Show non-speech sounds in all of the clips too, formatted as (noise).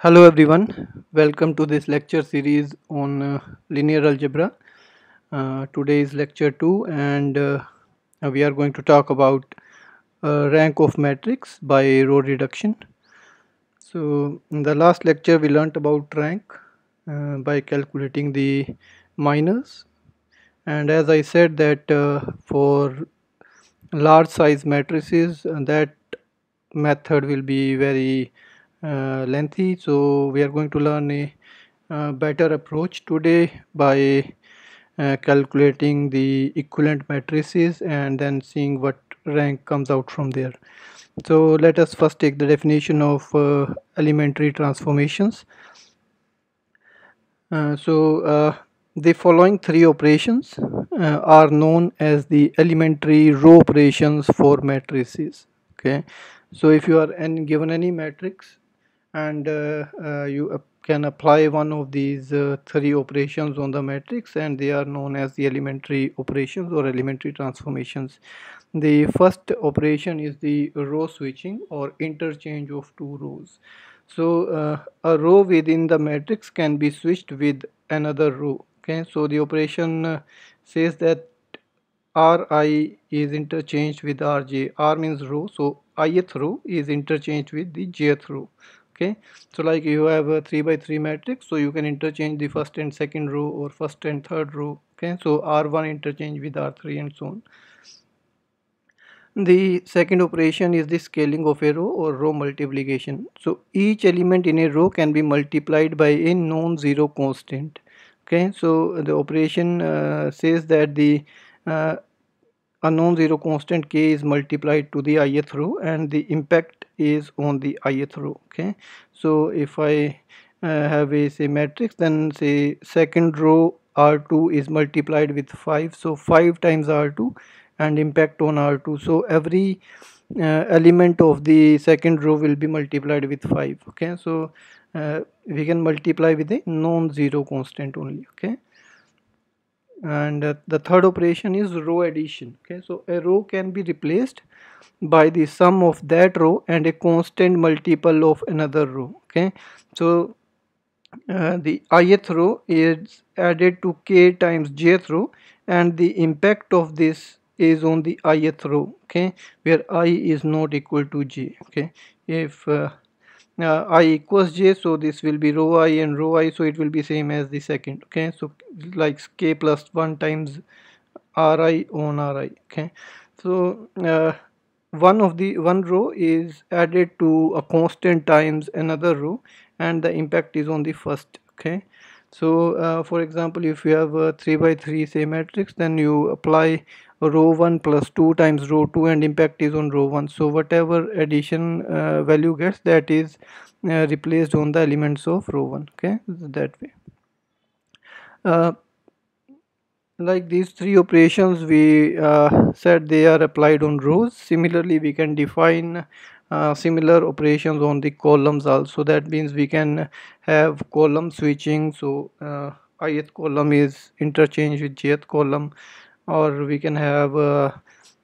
Hello everyone, welcome to this lecture series on uh, linear algebra. Uh, today is lecture 2 and uh, we are going to talk about uh, rank of matrix by row reduction. So in the last lecture we learnt about rank uh, by calculating the minors and as I said that uh, for large size matrices that method will be very uh, lengthy so we are going to learn a, a better approach today by uh, calculating the equivalent matrices and then seeing what rank comes out from there so let us first take the definition of uh, elementary transformations uh, so uh, the following three operations uh, are known as the elementary row operations for matrices okay so if you are given any matrix and uh, uh, you can apply one of these uh, three operations on the matrix and they are known as the elementary operations or elementary transformations the first operation is the row switching or interchange of two rows so uh, a row within the matrix can be switched with another row okay so the operation uh, says that ri is interchanged with rj r means row so ith row is interchanged with the jth row okay so like you have a 3 by 3 matrix so you can interchange the first and second row or first and third row okay so r1 interchange with r3 and so on the second operation is the scaling of a row or row multiplication so each element in a row can be multiplied by a non-zero constant okay so the operation uh, says that the uh, a non-zero constant k is multiplied to the ith row and the impact is on the ith row okay so if i uh, have a say matrix then say second row r2 is multiplied with 5 so 5 times r2 and impact on r2 so every uh, element of the second row will be multiplied with 5 okay so uh, we can multiply with a non-zero constant only okay and uh, the third operation is row addition okay so a row can be replaced by the sum of that row and a constant multiple of another row okay so uh, the ith row is added to k times jth row and the impact of this is on the ith row okay where i is not equal to j okay if uh, uh, i equals j so this will be row i and row i so it will be same as the second okay so like k plus 1 times ri on ri okay so uh, one of the one row is added to a constant times another row and the impact is on the first okay so uh, for example if you have a 3 by 3 say matrix then you apply row 1 plus 2 times row 2 and impact is on row 1 so whatever addition uh, value gets that is uh, replaced on the elements of row 1 okay that way uh, like these three operations we uh, said they are applied on rows similarly we can define uh, similar operations on the columns also that means we can have column switching so uh, ith column is interchange with jth column or we can have uh,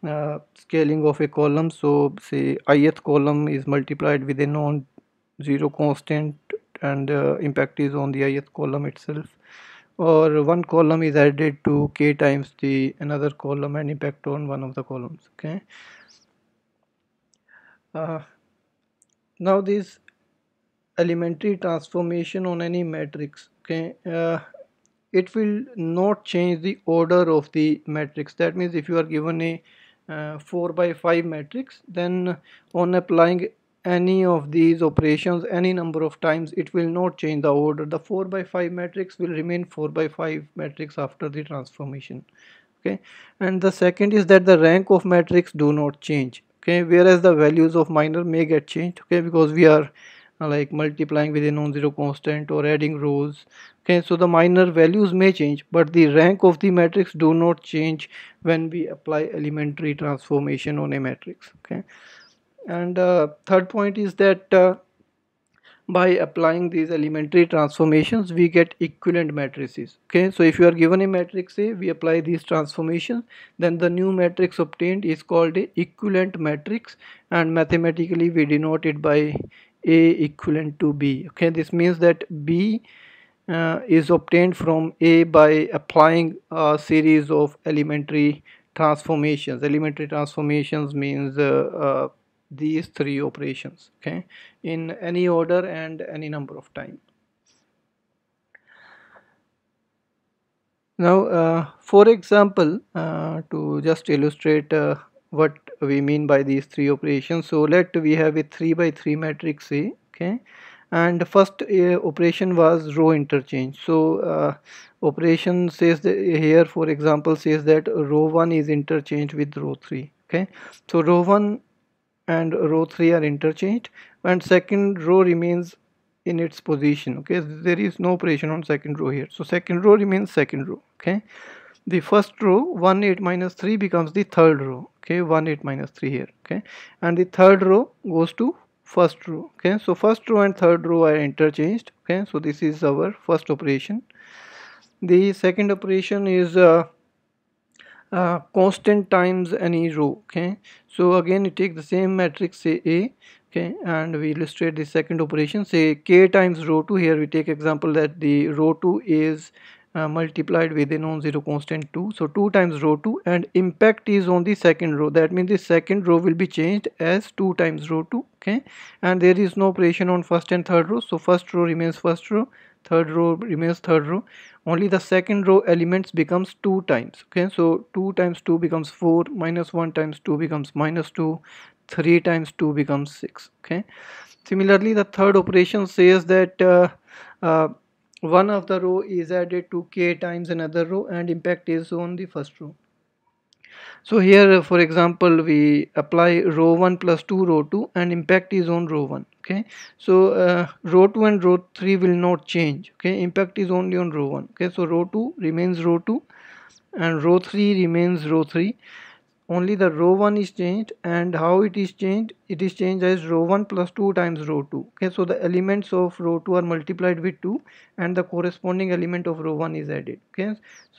uh, scaling of a column so say ith column is multiplied with a non-zero constant and uh, impact is on the ith column itself or one column is added to k times the another column and impact on one of the columns okay uh, now this elementary transformation on any matrix okay uh, it will not change the order of the matrix that means if you are given a uh, 4 by 5 matrix then on applying any of these operations any number of times it will not change the order the 4 by 5 matrix will remain 4 by 5 matrix after the transformation okay and the second is that the rank of matrix do not change okay whereas the values of minor may get changed okay because we are like multiplying with a non-zero constant or adding rows okay so the minor values may change but the rank of the matrix do not change when we apply elementary transformation on a matrix okay and uh, third point is that uh, by applying these elementary transformations we get equivalent matrices okay so if you are given a matrix a we apply these transformations then the new matrix obtained is called a equivalent matrix and mathematically we denote it by a equivalent to b okay this means that b uh, is obtained from a by applying a series of elementary transformations elementary transformations means uh, uh these three operations okay in any order and any number of times. now uh, for example uh, to just illustrate what we mean by these three operations so let we have a 3 by 3 matrix A okay and the first uh, operation was row interchange so uh, operation says that here for example says that row 1 is interchanged with row 3 okay so row 1 and row 3 are interchanged and second row remains in its position okay there is no operation on second row here so second row remains second row okay the first row 1 8 minus 3 becomes the third row okay 1 8 minus 3 here okay and the third row goes to first row okay so first row and third row are interchanged okay so this is our first operation the second operation is uh, uh, constant times any row okay so again you take the same matrix say a okay and we illustrate the second operation say k times row 2 here we take example that the row 2 is uh, multiplied with a non-zero constant 2 so 2 times row 2 and impact is on the second row that means the second row will be changed as 2 times row 2 okay and there is no operation on first and third row so first row remains first row third row remains third row only the second row elements becomes 2 times okay so 2 times 2 becomes 4 minus 1 times 2 becomes minus 2 3 times 2 becomes 6 okay similarly the third operation says that uh, uh, one of the row is added to k times another row and impact is on the first row so here uh, for example we apply row 1 plus 2 row 2 and impact is on row 1 okay so uh, row 2 and row 3 will not change okay impact is only on row 1 okay so row 2 remains row 2 and row 3 remains row 3 only the row 1 is changed and how it is changed it is changed as row 1 plus 2 times row 2 okay so the elements of row 2 are multiplied with 2 and the corresponding element of row 1 is added okay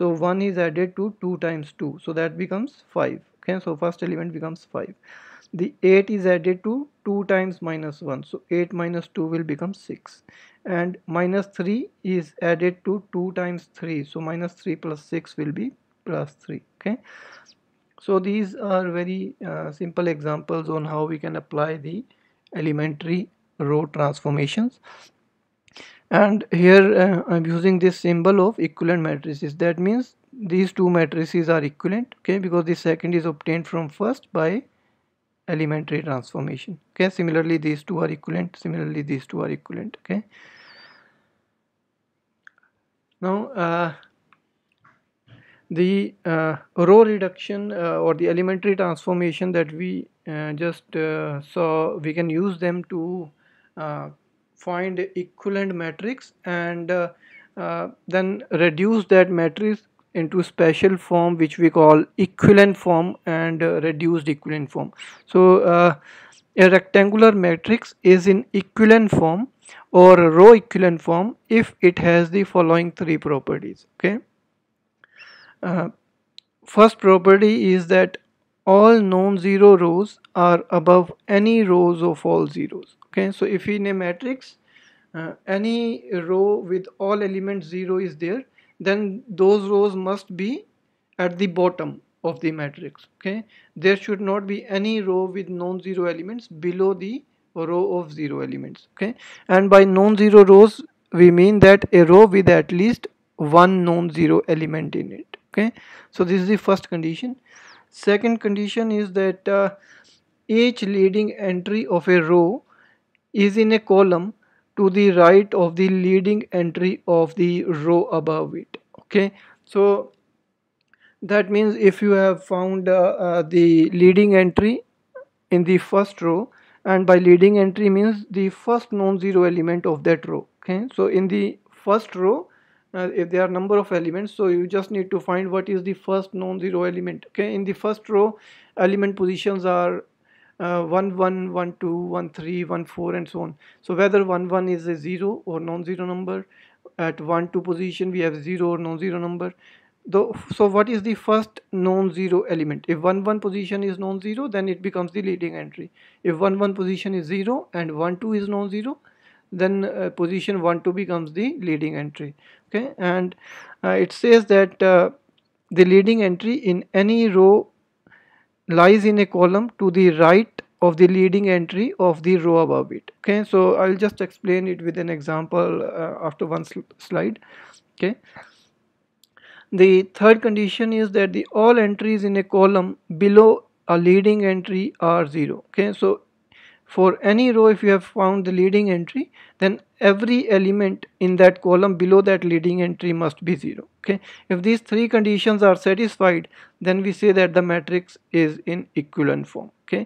so 1 is added to 2 times 2 so that becomes 5 okay so first element becomes 5 the 8 is added to 2 times minus 1 so 8 minus 2 will become 6 and minus 3 is added to 2 times 3 so minus 3 plus 6 will be plus 3 okay so these are very uh, simple examples on how we can apply the elementary row transformations and here uh, I'm using this symbol of equivalent matrices that means these two matrices are equivalent okay because the second is obtained from first by elementary transformation okay similarly these two are equivalent similarly these two are equivalent okay now uh, the uh, row reduction uh, or the elementary transformation that we uh, just uh, saw we can use them to uh, find equivalent matrix and uh, then reduce that matrix into special form which we call equivalent form and reduced equivalent form so a rectangular matrix is in equivalent form or row equivalent form if it has the following three properties okay uh, first property is that all non-zero rows are above any rows of all zeros okay so if in a matrix uh, any row with all elements zero is there then those rows must be at the bottom of the matrix okay there should not be any row with non-zero elements below the row of zero elements okay and by non-zero rows we mean that a row with at least one non-zero element in it okay so this is the first condition second condition is that uh, each leading entry of a row is in a column to the right of the leading entry of the row above it okay so that means if you have found uh, uh, the leading entry in the first row and by leading entry means the first non-zero element of that row okay so in the first row uh, if there are number of elements so you just need to find what is the first non-zero element okay in the first row element positions are uh, 1 1 1 2 1 3 1 4 and so on so whether 1 1 is a 0 or non-zero number at 1 2 position we have 0 or non-zero number Though, so what is the first non-zero element if 1 1 position is non-zero then it becomes the leading entry if 1 1 position is 0 and 1 2 is non-zero then uh, position 1 2 becomes the leading entry okay and uh, it says that uh, the leading entry in any row lies in a column to the right of the leading entry of the row above it okay so I'll just explain it with an example uh, after one sl slide okay the third condition is that the all entries in a column below a leading entry are zero okay so for any row if you have found the leading entry then every element in that column below that leading entry must be 0 okay if these three conditions are satisfied then we say that the matrix is in equivalent form okay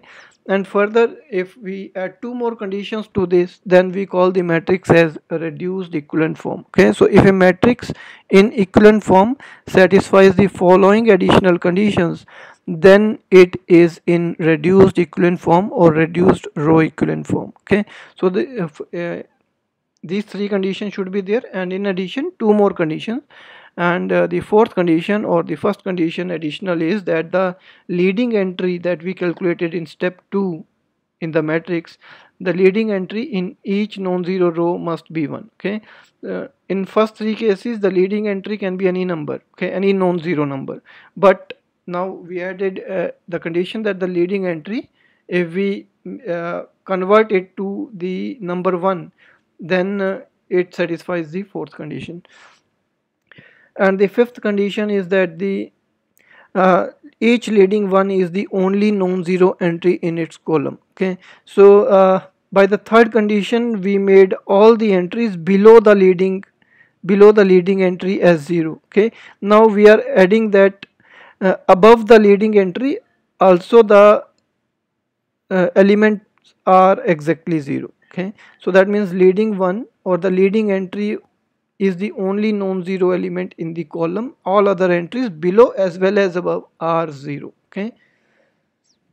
and further if we add two more conditions to this then we call the matrix as reduced equivalent form okay so if a matrix in equivalent form satisfies the following additional conditions then it is in reduced equivalent form or reduced row equivalent form okay so the if, uh, uh, these three conditions should be there and in addition two more conditions and uh, the fourth condition or the first condition additional is that the leading entry that we calculated in step 2 in the matrix the leading entry in each non-zero row must be 1 okay uh, in first three cases the leading entry can be any number okay any non-zero number but now we added uh, the condition that the leading entry if we uh, convert it to the number 1 then uh, it satisfies the fourth condition and the fifth condition is that the uh, each leading one is the only non-zero entry in its column okay so uh, by the third condition we made all the entries below the leading below the leading entry as zero okay now we are adding that uh, above the leading entry also the uh, elements are exactly zero okay so that means leading one or the leading entry is the only non-zero element in the column all other entries below as well as above are zero okay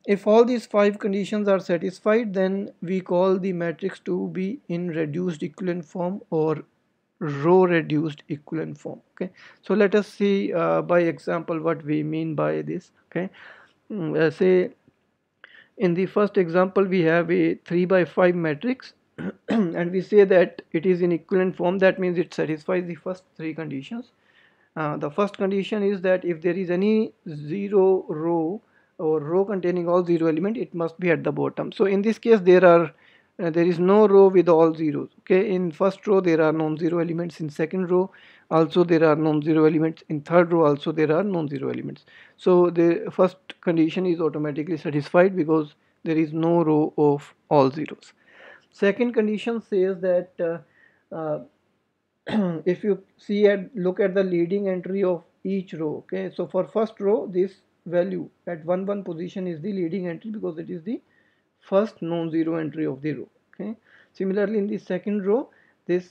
if all these five conditions are satisfied then we call the matrix to be in reduced equivalent form or row reduced equivalent form okay so let us see uh, by example what we mean by this okay mm, uh, say in the first example we have a 3 by 5 matrix (clears throat) and we say that it is in equivalent form that means it satisfies the first three conditions uh, the first condition is that if there is any zero row or row containing all zero element it must be at the bottom so in this case there are uh, there is no row with all zeros okay in first row there are non-zero elements in second row also there are non-zero elements in third row also there are non-zero elements so the first condition is automatically satisfied because there is no row of all zeros second condition says that uh, uh, (clears throat) if you see at look at the leading entry of each row okay so for first row this value at 1 1 position is the leading entry because it is the first non-zero entry of the row okay similarly in the second row this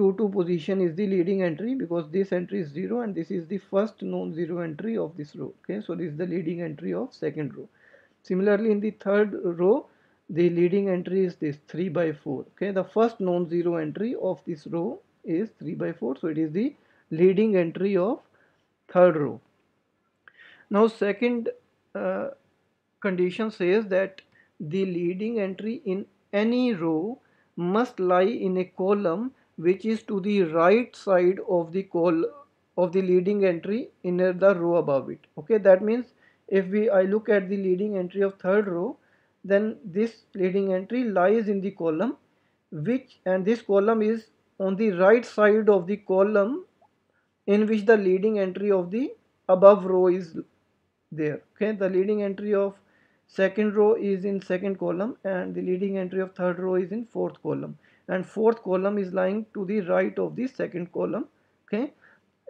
2 2 position is the leading entry because this entry is 0 and this is the first non-zero entry of this row okay so this is the leading entry of second row similarly in the third row the leading entry is this 3 by 4 okay the first non-zero entry of this row is 3 by 4 so it is the leading entry of third row now second uh, condition says that the leading entry in any row must lie in a column which is to the right side of the col of the leading entry in the row above it okay that means if we I look at the leading entry of third row then this leading entry lies in the column which and this column is on the right side of the column in which the leading entry of the above row is there okay the leading entry of second row is in second column and the leading entry of third row is in fourth column and fourth column is lying to the right of the second column okay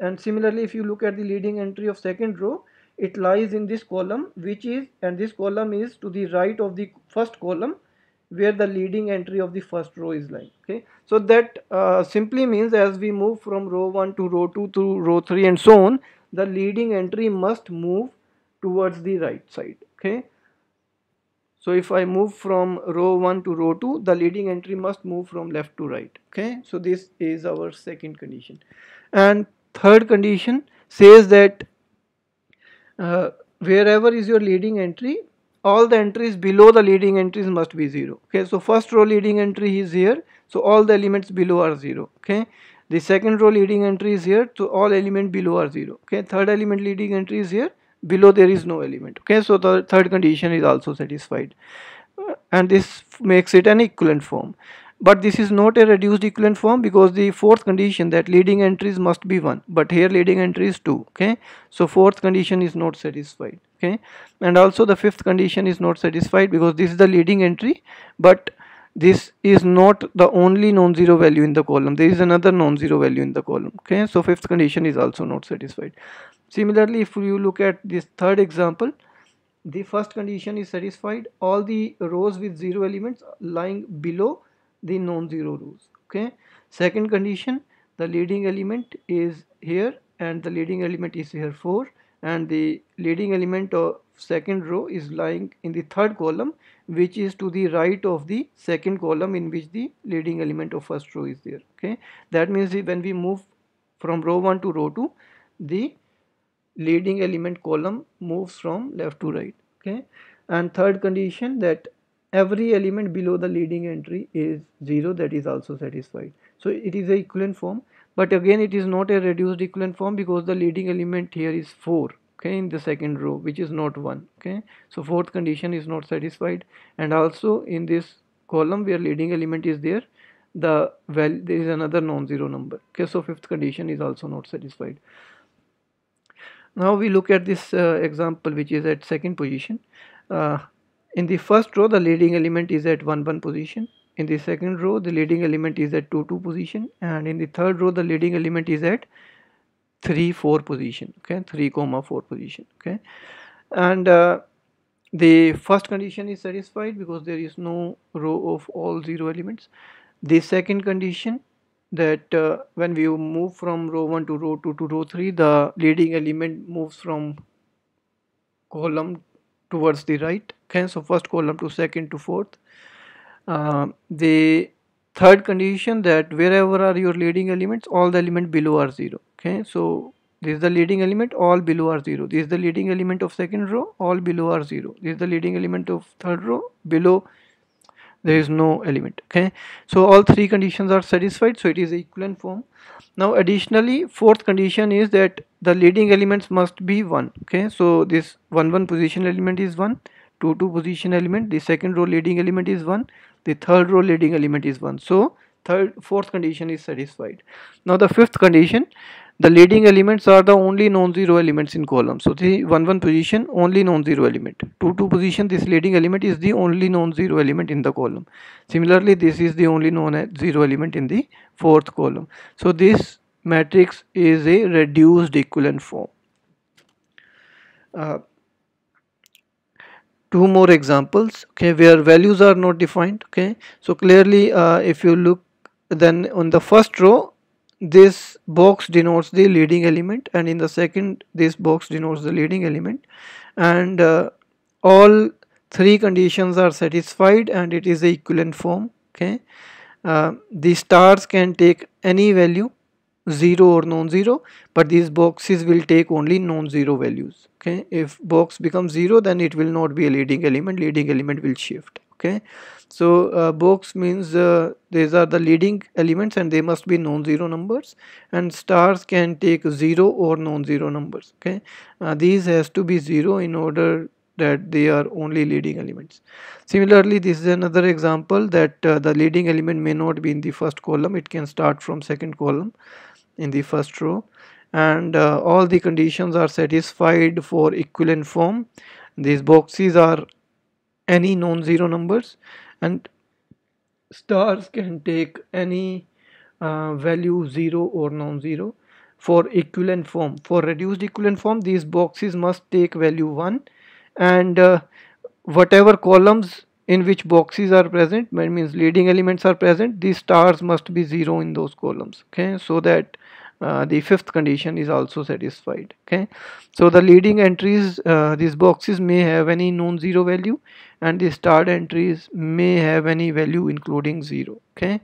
and similarly if you look at the leading entry of second row it lies in this column which is and this column is to the right of the first column where the leading entry of the first row is lying okay so that uh, simply means as we move from row 1 to row 2 to row 3 and so on the leading entry must move towards the right side okay so if I move from row 1 to row 2, the leading entry must move from left to right. Okay, so this is our second condition. And third condition says that uh, wherever is your leading entry, all the entries below the leading entries must be 0. Okay, so first row leading entry is here, so all the elements below are 0. Okay, the second row leading entry is here, so all elements below are 0. Okay, third element leading entry is here, below there is no element okay so the third condition is also satisfied uh, and this makes it an equivalent form but this is not a reduced equivalent form because the fourth condition that leading entries must be 1 but here leading entry is 2 okay so fourth condition is not satisfied okay and also the fifth condition is not satisfied because this is the leading entry but this is not the only non-zero value in the column there is another non-zero value in the column okay so fifth condition is also not satisfied Similarly, if you look at this third example, the first condition is satisfied all the rows with zero elements lying below the non-zero rows okay second condition the leading element is here and the leading element is here 4 and the leading element of second row is lying in the third column which is to the right of the second column in which the leading element of first row is there okay that means when we move from row 1 to row 2 the leading element column moves from left to right okay and third condition that every element below the leading entry is 0 that is also satisfied so it is a equivalent form but again it is not a reduced equivalent form because the leading element here is 4 okay in the second row which is not 1 okay so fourth condition is not satisfied and also in this column where leading element is there the well there is another non-zero number okay so fifth condition is also not satisfied now we look at this uh, example which is at second position. Uh, in the first row the leading element is at 1 1 position. In the second row the leading element is at 2 2 position and in the third row the leading element is at 3 4 position okay 3 comma 4 position okay and uh, the first condition is satisfied because there is no row of all zero elements the second condition that uh, when we move from row 1 to row 2 to row 3 the leading element moves from column towards the right hence so first column to second to fourth uh, the third condition that wherever are your leading elements all the element below are zero okay so this is the leading element all below are zero this is the leading element of second row all below are zero this is the leading element of third row below there is no element okay so all three conditions are satisfied so it is equivalent form now additionally fourth condition is that the leading elements must be one okay so this one one position element is one two two position element the second row leading element is one the third row leading element is one so third fourth condition is satisfied now the fifth condition the leading elements are the only non-zero elements in column so the 1 1 position only non-zero element 2 2 position this leading element is the only non-zero element in the column similarly this is the only non-zero element in the fourth column so this matrix is a reduced equivalent form uh, two more examples okay where values are not defined okay so clearly uh, if you look then on the first row this box denotes the leading element and in the second this box denotes the leading element and uh, all three conditions are satisfied and it is the equivalent form okay uh, the stars can take any value 0 or non-zero but these boxes will take only non-zero values okay if box becomes 0 then it will not be a leading element leading element will shift okay so uh, box means uh, these are the leading elements and they must be non-zero numbers and stars can take zero or non-zero numbers okay uh, these has to be zero in order that they are only leading elements similarly this is another example that uh, the leading element may not be in the first column it can start from second column in the first row and uh, all the conditions are satisfied for equivalent form these boxes are any non-zero numbers and stars can take any uh, value 0 or non-zero for equivalent form for reduced equivalent form these boxes must take value 1 and uh, whatever columns in which boxes are present means leading elements are present these stars must be 0 in those columns okay so that uh, the fifth condition is also satisfied okay so the leading entries uh, these boxes may have any known zero value and the start entries may have any value including zero okay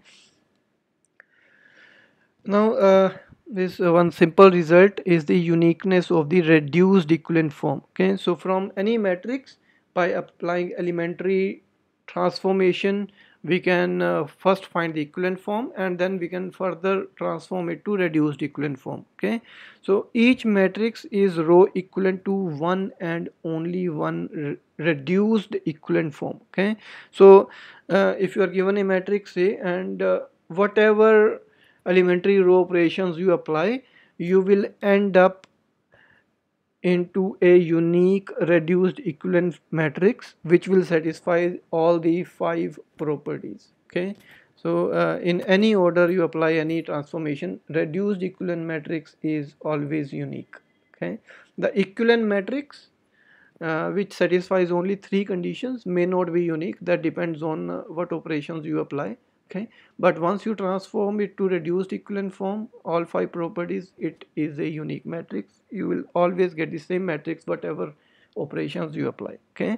now uh, this uh, one simple result is the uniqueness of the reduced equivalent form okay so from any matrix by applying elementary transformation we can uh, first find the equivalent form and then we can further transform it to reduced equivalent form okay so each matrix is row equivalent to one and only one re reduced equivalent form okay so uh, if you are given a matrix say and uh, whatever elementary row operations you apply you will end up into a unique reduced equivalence matrix which will satisfy all the five properties okay so uh, in any order you apply any transformation reduced equivalent matrix is always unique okay the equivalent matrix uh, which satisfies only three conditions may not be unique that depends on uh, what operations you apply okay but once you transform it to reduced equivalent form all five properties it is a unique matrix you will always get the same matrix whatever operations you apply okay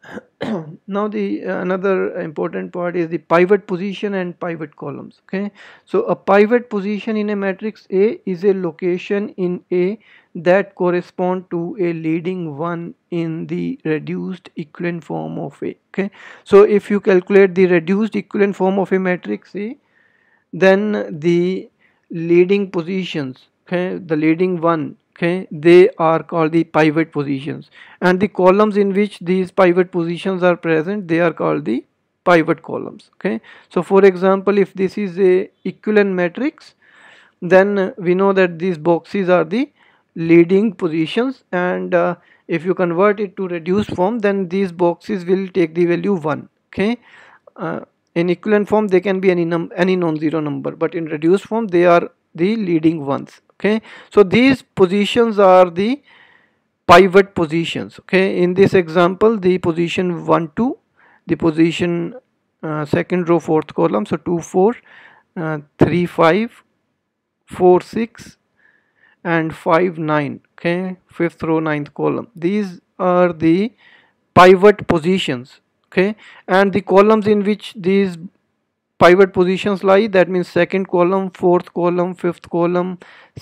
(clears throat) now the uh, another important part is the pivot position and pivot columns okay so a pivot position in a matrix a is a location in a that correspond to a leading one in the reduced equivalent form of a okay so if you calculate the reduced equivalent form of a matrix a then the leading positions okay the leading one okay they are called the pivot positions and the columns in which these pivot positions are present they are called the pivot columns okay so for example if this is a equivalent matrix then we know that these boxes are the leading positions and uh, if you convert it to reduced form then these boxes will take the value 1 okay uh, in equivalent form they can be any num any non-zero number but in reduced form they are the leading ones okay so these positions are the pivot positions okay in this example the position 1 2 the position uh, second row fourth column so 2 4 uh, 3 5 4 6 and 5 9 okay fifth row ninth column these are the pivot positions okay and the columns in which these pivot positions lie that means second column fourth column fifth column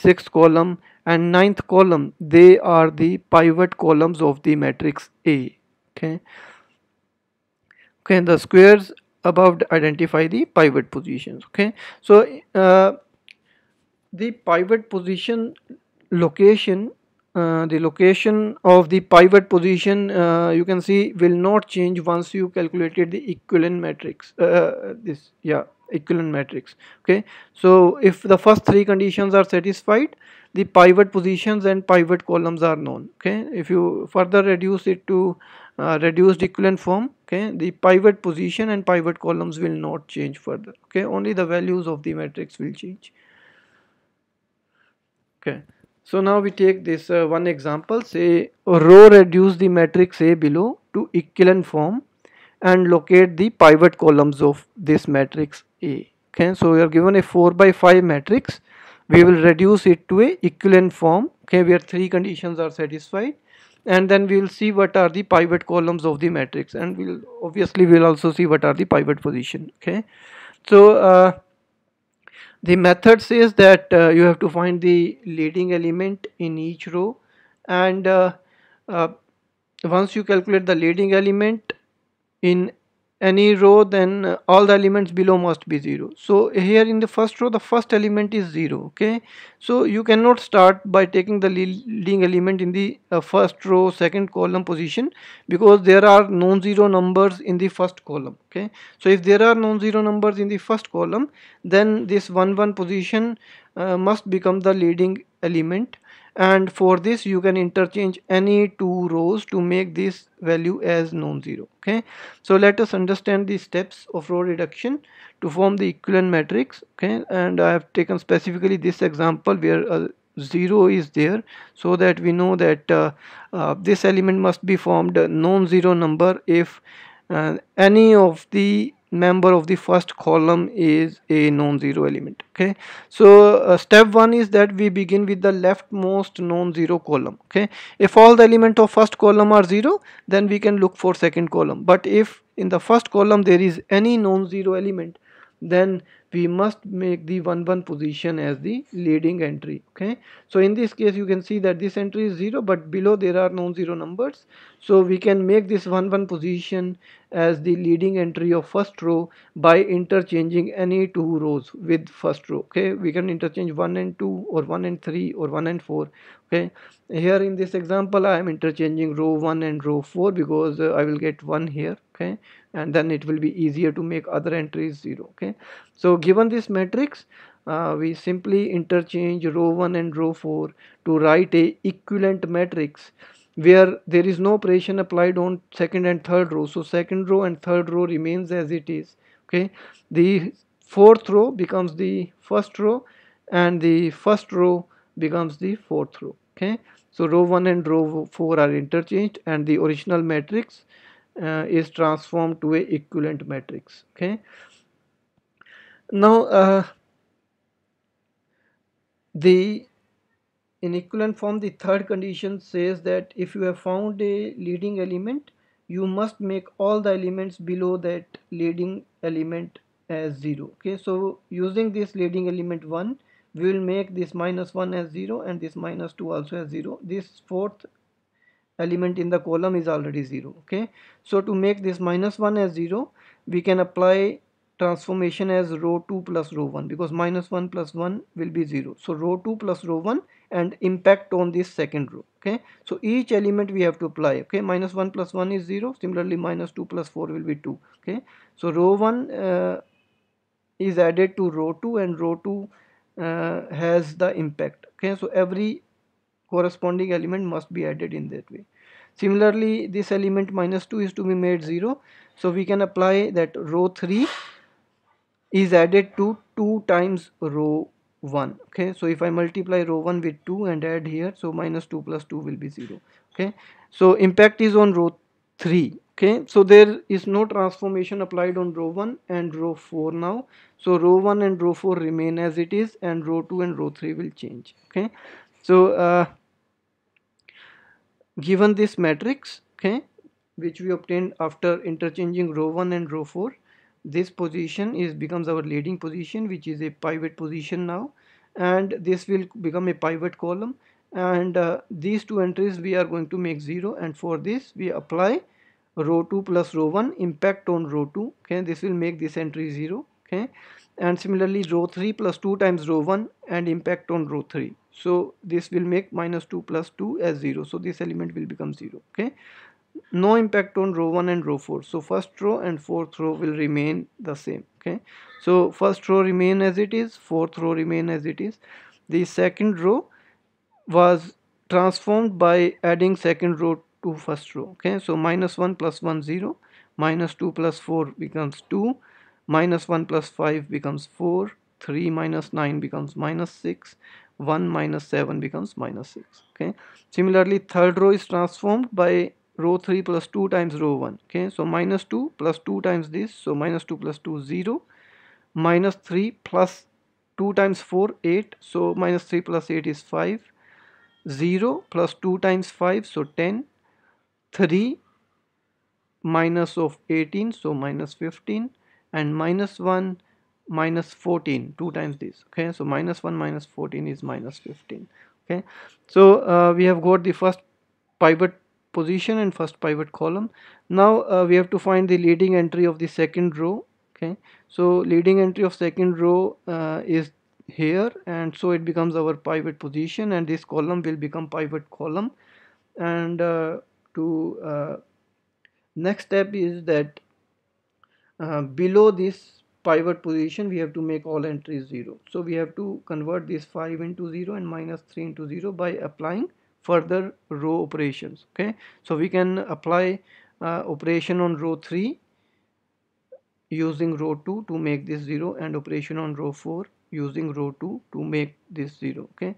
sixth column and ninth column they are the pivot columns of the matrix A okay okay the squares above identify the pivot positions okay so uh, the pivot position location uh, the location of the pivot position uh, you can see will not change once you calculated the equivalent matrix uh, uh, this yeah equivalent matrix okay so if the first three conditions are satisfied the pivot positions and pivot columns are known okay if you further reduce it to uh, reduced equivalent form okay the pivot position and pivot columns will not change further okay only the values of the matrix will change okay so now we take this uh, one example say uh, row reduce the matrix A below to equivalent form and locate the pivot columns of this matrix A. Okay, so we are given a 4 by 5 matrix. We will reduce it to a equivalent form. Okay, where three conditions are satisfied, and then we will see what are the pivot columns of the matrix, and we'll obviously we'll also see what are the pivot position. Okay, so. Uh, the method says that uh, you have to find the leading element in each row and uh, uh, once you calculate the leading element in any row then all the elements below must be zero so here in the first row the first element is zero okay so you cannot start by taking the leading element in the uh, first row second column position because there are non-zero numbers in the first column okay so if there are non-zero numbers in the first column then this one one position uh, must become the leading element and for this you can interchange any two rows to make this value as non-zero okay so let us understand the steps of row reduction to form the equivalent matrix okay and I have taken specifically this example where a uh, 0 is there so that we know that uh, uh, this element must be formed non-zero number if uh, any of the member of the first column is a non-zero element okay so uh, step one is that we begin with the leftmost non-zero column okay if all the element of first column are zero then we can look for second column but if in the first column there is any non-zero element then we must make the 1 1 position as the leading entry okay so in this case you can see that this entry is 0 but below there are non-zero numbers so we can make this 1 1 position as the leading entry of first row by interchanging any two rows with first row okay we can interchange 1 and 2 or 1 and 3 or 1 and 4 okay here in this example I am interchanging row 1 and row 4 because uh, I will get 1 here okay and then it will be easier to make other entries 0 okay so given this matrix uh, we simply interchange row 1 and row 4 to write a equivalent matrix where there is no operation applied on second and third row so second row and third row remains as it is okay the fourth row becomes the first row and the first row becomes the fourth row okay so row 1 and row 4 are interchanged and the original matrix uh, is transformed to a equivalent matrix okay now uh, the in equivalent form the third condition says that if you have found a leading element you must make all the elements below that leading element as 0 okay so using this leading element 1 we will make this minus 1 as 0 and this minus 2 also as 0 this fourth element in the column is already 0 okay so to make this minus 1 as 0 we can apply transformation as row 2 plus row 1 because minus 1 plus 1 will be 0 so row 2 plus row 1 and impact on this second row okay so each element we have to apply okay minus 1 plus 1 is 0 similarly minus 2 plus 4 will be 2 okay so row 1 uh, is added to row 2 and row 2 uh, has the impact okay so every corresponding element must be added in that way similarly this element minus 2 is to be made 0 so we can apply that row 3 is added to 2 times row 1 okay so if I multiply row 1 with 2 and add here so minus 2 plus 2 will be 0 okay so impact is on row 3 okay so there is no transformation applied on row 1 and row 4 now so row 1 and row 4 remain as it is and row 2 and row 3 will change okay so uh, given this matrix okay which we obtained after interchanging row 1 and row 4 this position is becomes our leading position which is a pivot position now and this will become a pivot column and uh, these two entries we are going to make 0 and for this we apply row 2 plus row 1 impact on row 2 okay this will make this entry 0 okay and similarly row 3 plus 2 times row 1 and impact on row 3 so this will make minus 2 plus 2 as 0 so this element will become 0 okay no impact on row 1 and row 4 so first row and fourth row will remain the same okay so first row remain as it is fourth row remain as it is the second row was transformed by adding second row to first row okay so minus 1 plus 1 0 minus 2 plus 4 becomes 2 minus 1 plus 5 becomes 4 3 minus 9 becomes minus 6 1 minus 7 becomes minus 6 okay similarly third row is transformed by row 3 plus 2 times row 1 okay so minus 2 plus 2 times this so minus 2 plus 2 0 minus 3 plus 2 times 4 8 so minus 3 plus 8 is 5 0 plus 2 times 5 so 10 3 minus of 18 so minus 15 and minus 1 minus 14 two times this okay so minus 1 minus 14 is minus 15 okay so uh, we have got the first pivot position and first pivot column now uh, we have to find the leading entry of the second row okay so leading entry of second row uh, is here and so it becomes our pivot position and this column will become pivot column and uh, to uh, next step is that uh, below this pivot position we have to make all entries 0 so we have to convert this 5 into 0 and minus 3 into 0 by applying further row operations okay so we can apply uh, operation on row 3 using row 2 to make this 0 and operation on row 4 using row 2 to make this 0 okay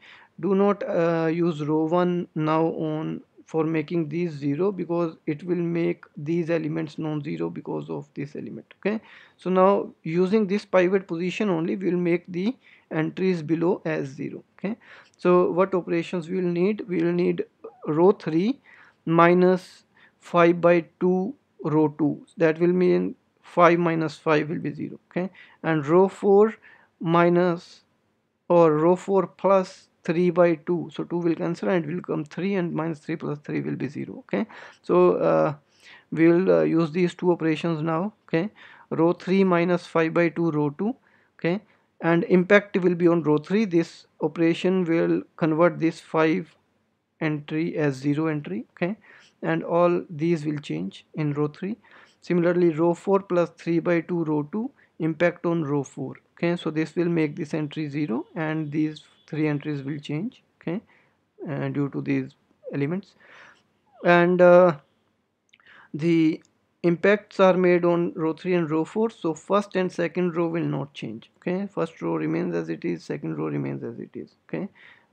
do not uh, use row 1 now on for making these zero because it will make these elements non-zero because of this element okay so now using this pivot position only we will make the entries below as zero okay so what operations we will need we will need row 3 minus 5 by 2 row 2 that will mean 5 minus 5 will be 0 okay and row 4 minus or row 4 plus 3 by 2 so 2 will cancel and it will come 3 and minus 3 plus 3 will be 0 okay so uh, we will uh, use these two operations now okay row 3 minus 5 by 2 row 2 okay and impact will be on row 3 this operation will convert this 5 entry as 0 entry okay and all these will change in row 3 similarly row 4 plus 3 by 2 row 2 impact on row 4 okay so this will make this entry 0 and these three entries will change okay uh, due to these elements and uh, the impacts are made on row 3 and row 4 so first and second row will not change okay first row remains as it is second row remains as it is okay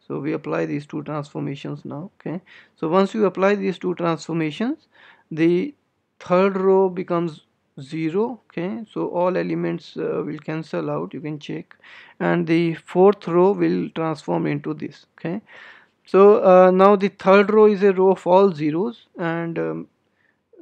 so we apply these two transformations now okay so once you apply these two transformations the third row becomes 0 okay so all elements uh, will cancel out you can check and the fourth row will transform into this okay so uh, now the third row is a row of all zeros and um,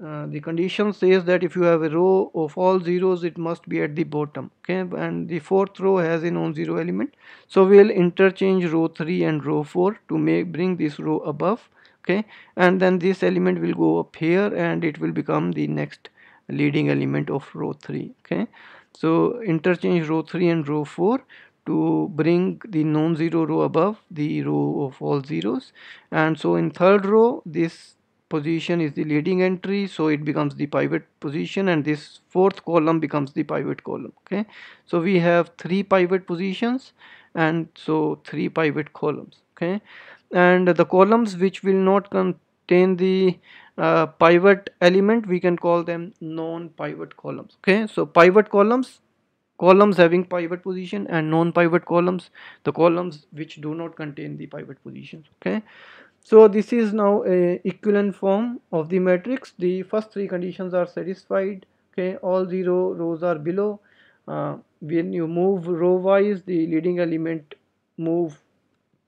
uh, the condition says that if you have a row of all zeros it must be at the bottom okay and the fourth row has a non-zero element so we'll interchange row 3 and row 4 to make bring this row above okay and then this element will go up here and it will become the next leading element of row 3 okay so interchange row 3 and row 4 to bring the non-zero row above the row of all zeros and so in third row this position is the leading entry so it becomes the pivot position and this fourth column becomes the pivot column okay so we have three pivot positions and so three pivot columns okay and the columns which will not con obtain the uh, pivot element we can call them non-pivot columns okay so pivot columns columns having pivot position and non-pivot columns the columns which do not contain the pivot positions okay so this is now a equivalent form of the matrix the first three conditions are satisfied okay all zero rows are below uh, when you move row wise the leading element move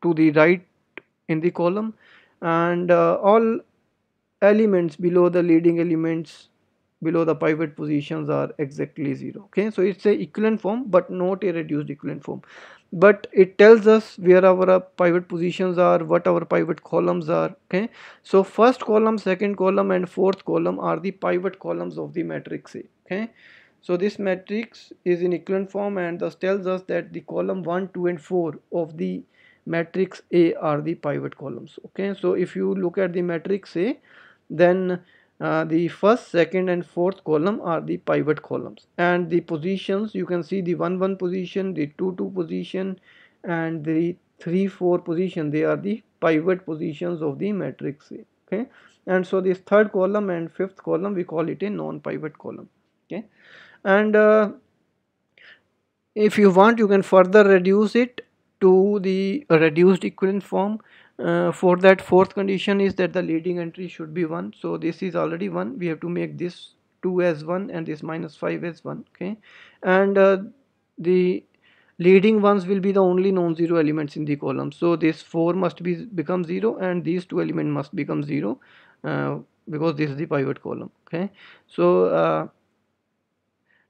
to the right in the column and uh, all elements below the leading elements below the pivot positions are exactly zero okay so it's a equivalent form but not a reduced equivalent form but it tells us where our uh, pivot positions are what our pivot columns are okay so first column second column and fourth column are the pivot columns of the matrix a okay so this matrix is in equivalent form and thus tells us that the column 1 2 and 4 of the matrix A are the pivot columns okay so if you look at the matrix A then uh, the first second and fourth column are the pivot columns and the positions you can see the 1 1 position the 2 2 position and the 3 4 position they are the pivot positions of the matrix A okay and so this third column and fifth column we call it a non-pivot column okay and uh, if you want you can further reduce it to the reduced equivalent form uh, for that fourth condition is that the leading entry should be 1 so this is already 1 we have to make this 2 as 1 and this minus 5 as 1 okay and uh, the leading ones will be the only non-zero elements in the column so this 4 must be become 0 and these two elements must become 0 uh, because this is the pivot column okay so uh,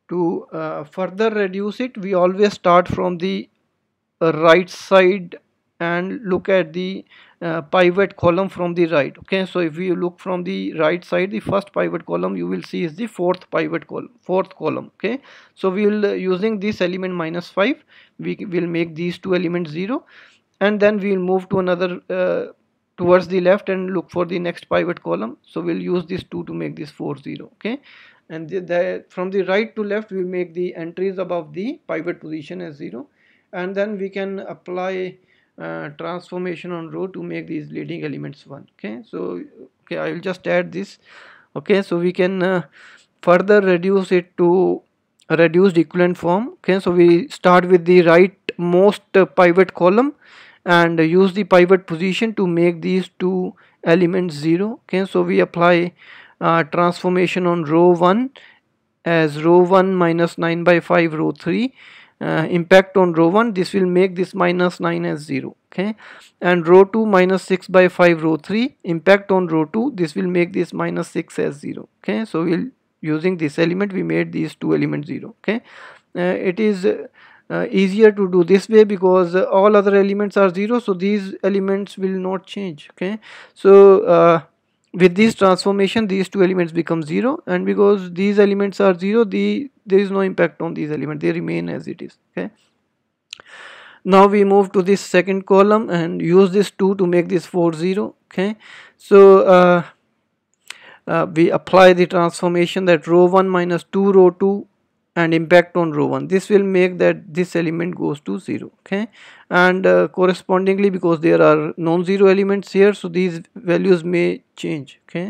to uh, further reduce it we always start from the right side and look at the uh, pivot column from the right okay so if you look from the right side the first pivot column you will see is the fourth pivot column fourth column okay so we will uh, using this element minus 5 we will make these two elements 0 and then we will move to another uh, towards the left and look for the next pivot column so we'll use this 2 to make this 4 0 okay and the, the, from the right to left we make the entries above the pivot position as 0 and then we can apply uh, transformation on row to make these leading elements one okay so okay i will just add this okay so we can uh, further reduce it to reduced equivalent form okay so we start with the right uh, pivot column and use the pivot position to make these two elements zero okay so we apply uh, transformation on row 1 as row 1 minus 9 by 5 row 3 uh, impact on row 1 this will make this minus 9 as 0 okay and row 2 minus 6 by 5 row 3 impact on row 2 this will make this minus 6 as 0 okay so we'll using this element we made these two elements 0 okay uh, it is uh, easier to do this way because all other elements are 0 so these elements will not change okay so uh, with this transformation these two elements become zero and because these elements are zero the there is no impact on these elements they remain as it is okay now we move to this second column and use this 2 to make this four zero. okay so uh, uh, we apply the transformation that row 1 minus 2 row 2 and impact on row 1 this will make that this element goes to 0 okay and uh, correspondingly because there are non-zero elements here so these values may change okay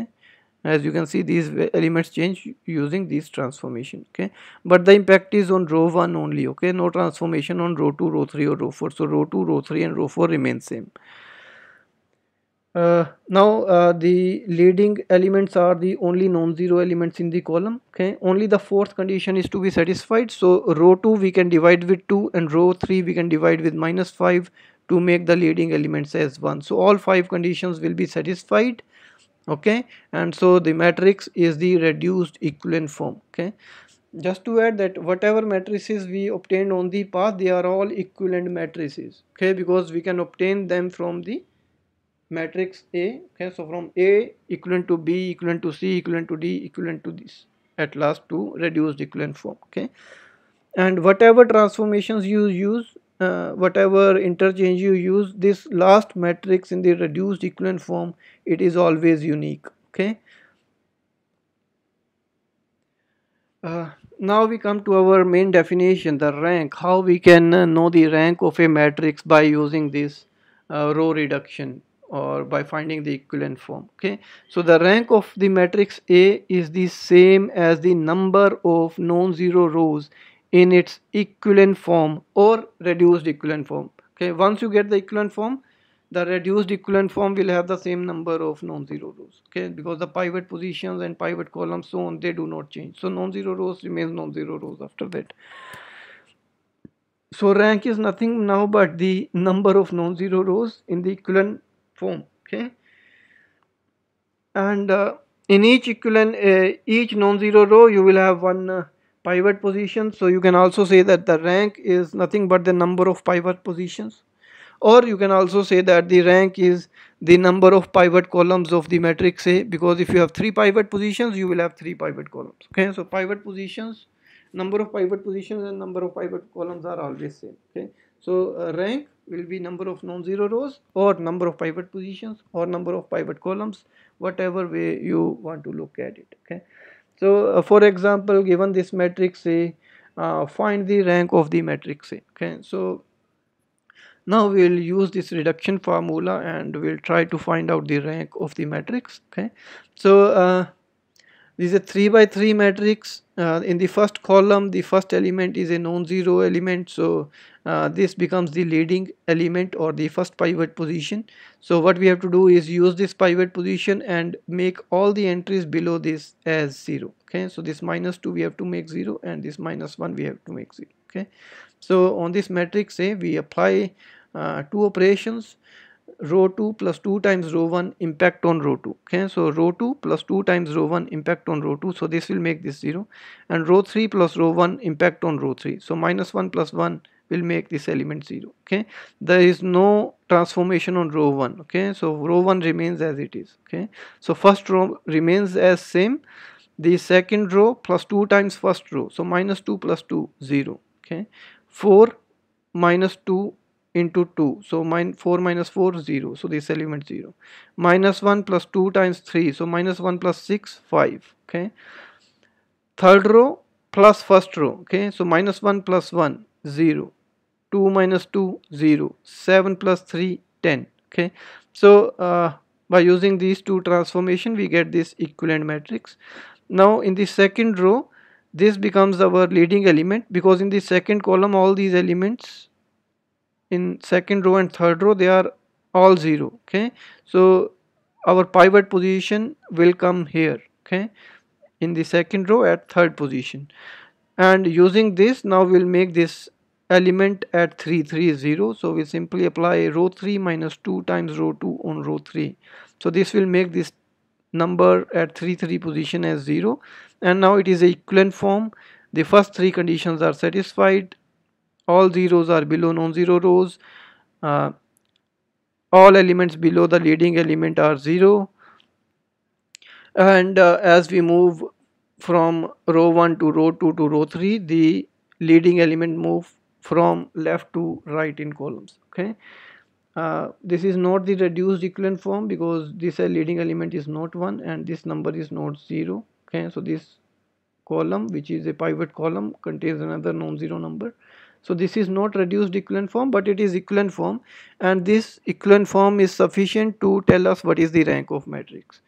as you can see these elements change using this transformation okay but the impact is on row 1 only okay no transformation on row 2 row 3 or row 4 so row 2 row 3 and row 4 remain same uh, now uh, the leading elements are the only non-zero elements in the column okay only the fourth condition is to be satisfied so row 2 we can divide with 2 and row 3 we can divide with minus 5 to make the leading elements as 1 so all five conditions will be satisfied okay and so the matrix is the reduced equivalent form okay just to add that whatever matrices we obtained on the path they are all equivalent matrices okay because we can obtain them from the matrix A okay so from A equivalent to B equivalent to C equivalent to D equivalent to this at last to reduced equivalent form okay and whatever transformations you use uh, whatever interchange you use this last matrix in the reduced equivalent form it is always unique okay uh, now we come to our main definition the rank how we can uh, know the rank of a matrix by using this uh, row reduction or by finding the equivalent form okay so the rank of the matrix A is the same as the number of non-zero rows in its equivalent form or reduced equivalent form okay once you get the equivalent form the reduced equivalent form will have the same number of non-zero rows okay because the pivot positions and pivot columns so on they do not change so non-zero rows remains non-zero rows after that so rank is nothing now but the number of non-zero rows in the equivalent form okay and uh, in each equivalent uh, each non-zero row you will have one uh, pivot position so you can also say that the rank is nothing but the number of pivot positions or you can also say that the rank is the number of pivot columns of the matrix A because if you have three pivot positions you will have three pivot columns okay so pivot positions number of pivot positions and number of pivot columns are always same okay so uh, rank will be number of non-zero rows or number of pivot positions or number of pivot columns whatever way you want to look at it okay so uh, for example given this matrix a uh, find the rank of the matrix a okay so now we'll use this reduction formula and we'll try to find out the rank of the matrix okay so uh, this is a 3 by 3 matrix uh, in the first column the first element is a non-zero element so uh, this becomes the leading element or the first pivot position so what we have to do is use this pivot position and make all the entries below this as zero okay so this minus 2 we have to make zero and this minus 1 we have to make zero okay so on this matrix say we apply uh, two operations row 2 plus 2 times row 1 impact on row 2 okay so row 2 plus 2 times row 1 impact on row 2 so this will make this 0 and row 3 plus row 1 impact on row 3 so minus 1 plus 1 will make this element 0 okay there is no transformation on row 1 okay so row 1 remains as it is okay so first row remains as same the second row plus 2 times first row so minus 2 plus 2 0 okay 4 minus 2 into 2 so 4 minus 4 0 so this element 0 minus 1 plus 2 times 3 so minus 1 plus 6 5 okay third row plus first row okay so minus 1 plus 1 0 2 minus 2 0 7 plus 3 10 okay so uh, by using these two transformation we get this equivalent matrix now in the second row this becomes our leading element because in the second column all these elements in second row and third row they are all zero okay so our pivot position will come here okay in the second row at third position and using this now we'll make this element at 3 3 0 so we simply apply row 3 minus 2 times row 2 on row 3 so this will make this number at 3 3 position as 0 and now it is a equivalent form the first three conditions are satisfied all zeros are below non-zero rows uh, all elements below the leading element are zero and uh, as we move from row 1 to row 2 to row 3 the leading element move from left to right in columns okay uh, this is not the reduced equivalent form because this leading element is not 1 and this number is not 0 okay so this column which is a pivot column contains another non-zero number so this is not reduced equivalent form but it is equivalent form and this equivalent form is sufficient to tell us what is the rank of matrix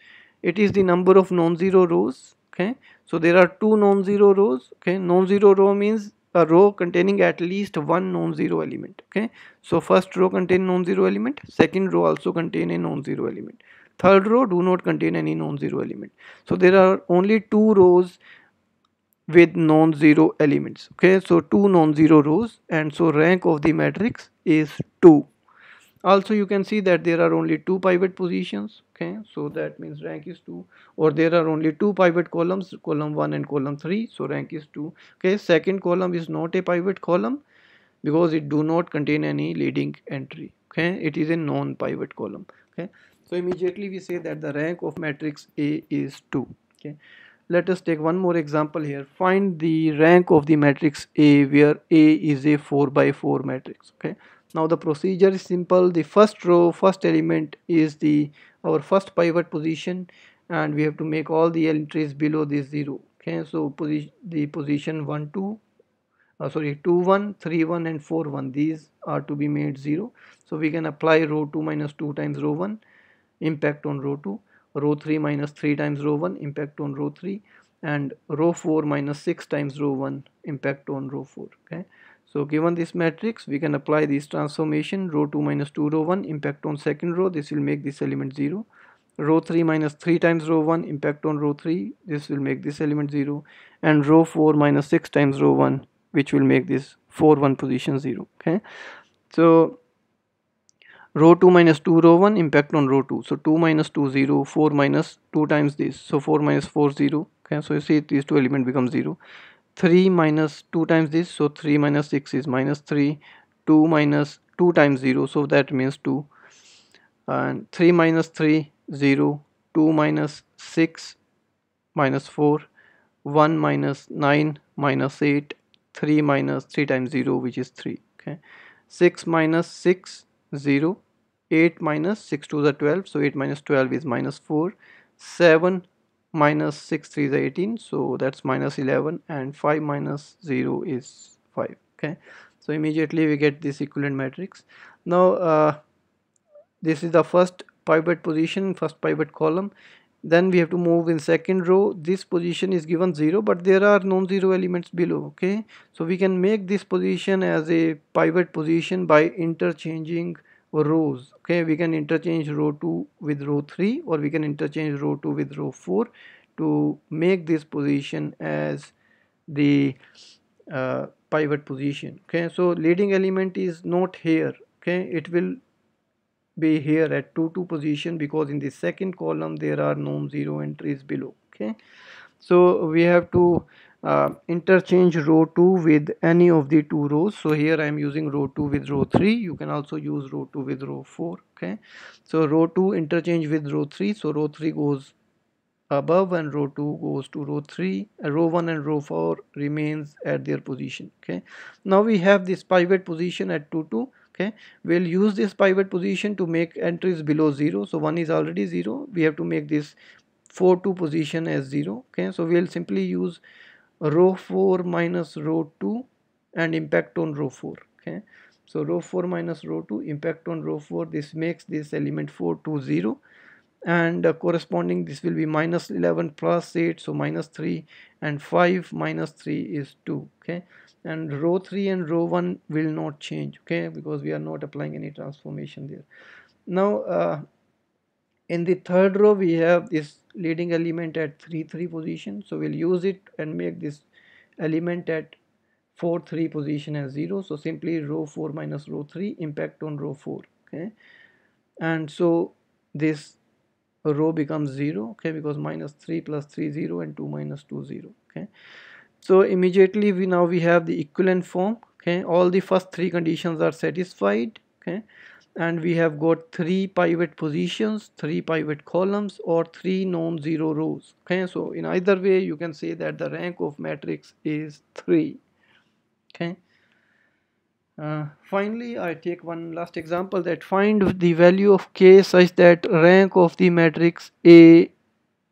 it is the number of non-zero rows okay so there are two non-zero rows okay non-zero row means a row containing at least one non-zero element okay so first row contain non-zero element second row also contain a non-zero element third row do not contain any non-zero element so there are only two rows with non-zero elements okay so two non-zero rows and so rank of the matrix is 2 also you can see that there are only two pivot positions okay so that means rank is 2 or there are only two pivot columns column 1 and column 3 so rank is 2 okay second column is not a pivot column because it do not contain any leading entry okay it is a non-pivot column okay so immediately we say that the rank of matrix A is 2 okay let us take one more example here find the rank of the matrix a where a is a 4 by 4 matrix okay now the procedure is simple the first row first element is the our first pivot position and we have to make all the entries below this 0 okay so position the position 1 2 uh, sorry 2 1 3 1 and 4 1 these are to be made 0 so we can apply row 2 minus 2 times row 1 impact on row 2 row 3 minus 3 times row 1 impact on row 3 and row 4 minus 6 times row 1 impact on row 4 okay so given this matrix we can apply this transformation row 2 minus 2 row 1 impact on second row this will make this element 0 row 3 minus 3 times row 1 impact on row 3 this will make this element 0 and row 4 minus 6 times row 1 which will make this 4 1 position 0 okay so row 2 minus 2 row 1 impact on row 2 so 2 minus 2 0 4 minus 2 times this so 4 minus 4 0 okay so you see these two elements become 0 3 minus 2 times this so 3 minus 6 is minus 3 2 minus 2 times 0 so that means 2 and 3 minus 3 0 2 minus 6 minus 4 1 minus 9 minus 8 3 minus 3 times 0 which is 3 okay 6 minus 6 0 8 minus 6 to the 12 so 8 minus 12 is minus 4 7 minus 6 3 is 18 so that's minus 11 and 5 minus 0 is 5 okay so immediately we get this equivalent matrix now uh, this is the first pivot position first pivot column then we have to move in second row this position is given 0 but there are non-zero elements below okay so we can make this position as a pivot position by interchanging rows okay we can interchange row 2 with row 3 or we can interchange row 2 with row 4 to make this position as the uh, pivot position okay so leading element is not here okay it will be here at 2 2 position because in the second column there are no zero entries below okay so we have to uh, interchange row 2 with any of the two rows so here i am using row 2 with row 3 you can also use row 2 with row 4 okay so row 2 interchange with row 3 so row 3 goes above and row 2 goes to row 3 uh, row 1 and row 4 remains at their position okay now we have this pivot position at 2 2 okay we'll use this pivot position to make entries below zero so one is already zero we have to make this 4 2 position as zero okay so we'll simply use row 4 minus row 2 and impact on row 4 okay so row 4 minus row 2 impact on row 4 this makes this element 4 2 0 and uh, corresponding this will be minus 11 plus 8 so minus 3 and 5 minus 3 is 2 okay and row 3 and row 1 will not change okay because we are not applying any transformation there now uh, in the third row we have this leading element at 3 3 position so we'll use it and make this element at 4 3 position as 0 so simply row 4 minus row 3 impact on row 4 okay and so this row becomes 0 okay because minus 3 plus 3 0 and 2 minus 2 0 okay so immediately we now we have the equivalent form okay all the first three conditions are satisfied okay and we have got three pivot positions three pivot columns or three non-zero rows okay so in either way you can say that the rank of matrix is three okay uh, finally I take one last example that find the value of k such that rank of the matrix A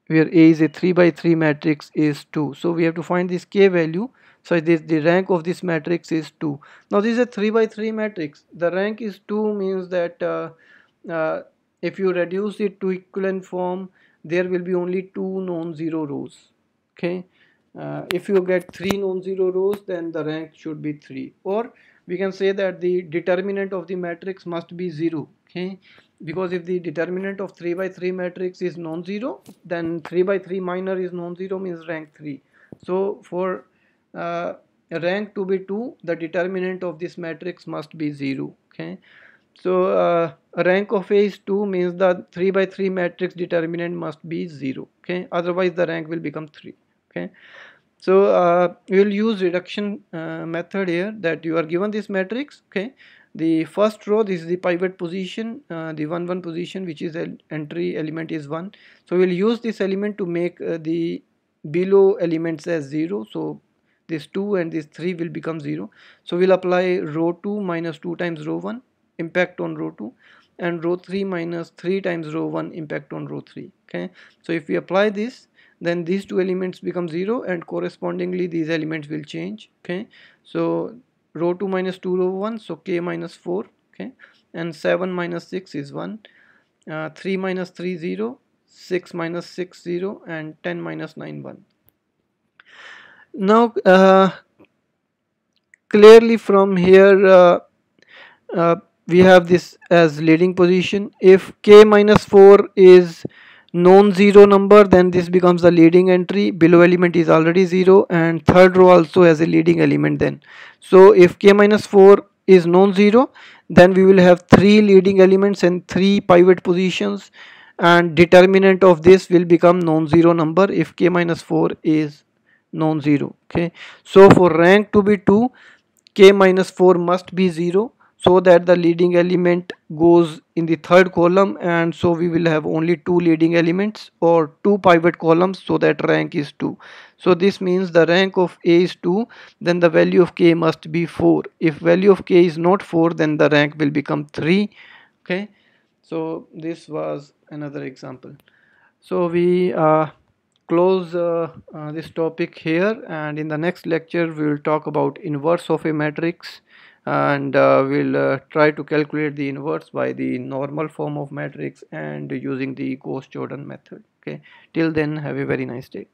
where A is a 3 by 3 matrix is 2. So we have to find this K value. So this the rank of this matrix is 2. Now this is a 3 by 3 matrix. The rank is 2 means that uh, uh, if you reduce it to equivalent form there will be only two non-zero rows. Okay. Uh, if you get three non-zero rows then the rank should be 3 or we can say that the determinant of the matrix must be 0 okay because if the determinant of 3 by 3 matrix is non-zero then 3 by 3 minor is non-zero means rank 3 so for uh, rank to be 2 the determinant of this matrix must be 0 okay so uh, rank of a is 2 means the 3 by 3 matrix determinant must be 0 okay otherwise the rank will become 3 okay so uh, we will use reduction uh, method here that you are given this matrix okay the first row this is the pivot position uh, the 1 1 position which is el entry element is 1 so we'll use this element to make uh, the below elements as 0 so this 2 and this 3 will become 0 so we'll apply row 2 minus 2 times row 1 impact on row 2 and row 3 minus 3 times row 1 impact on row 3 okay so if we apply this then these two elements become 0 and correspondingly these elements will change okay so row 2 minus 2 row 1 so k minus 4 okay and 7 minus 6 is 1 uh, 3 minus 3 0 6 minus 6 0 and 10 minus 9 1 now uh, clearly from here uh, uh, we have this as leading position if k minus 4 is non-zero number then this becomes the leading entry below element is already 0 and third row also has a leading element then so if k minus 4 is non-zero then we will have three leading elements and three pivot positions and determinant of this will become non-zero number if k minus 4 is non-zero okay so for rank to be 2 k minus 4 must be 0 so that the leading element goes in the third column and so we will have only two leading elements or two pivot columns so that rank is 2 so this means the rank of a is 2 then the value of k must be 4 if value of k is not 4 then the rank will become 3 okay so this was another example so we uh, close uh, uh, this topic here and in the next lecture we will talk about inverse of a matrix and uh, we'll uh, try to calculate the inverse by the normal form of matrix and using the Gauss-Jordan method okay till then have a very nice day